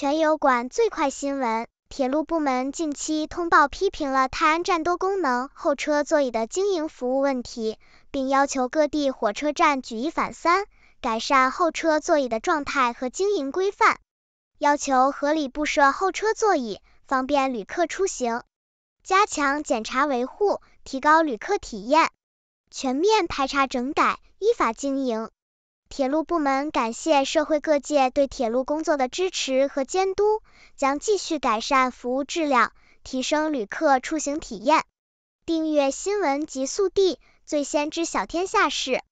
全油管最快新闻：铁路部门近期通报批评了泰安站多功能候车座椅的经营服务问题，并要求各地火车站举一反三，改善候车座椅的状态和经营规范，要求合理布设候车座椅，方便旅客出行，加强检查维护，提高旅客体验，全面排查整改，依法经营。铁路部门感谢社会各界对铁路工作的支持和监督，将继续改善服务质量，提升旅客出行体验。订阅新闻极速递，最先知晓天下事。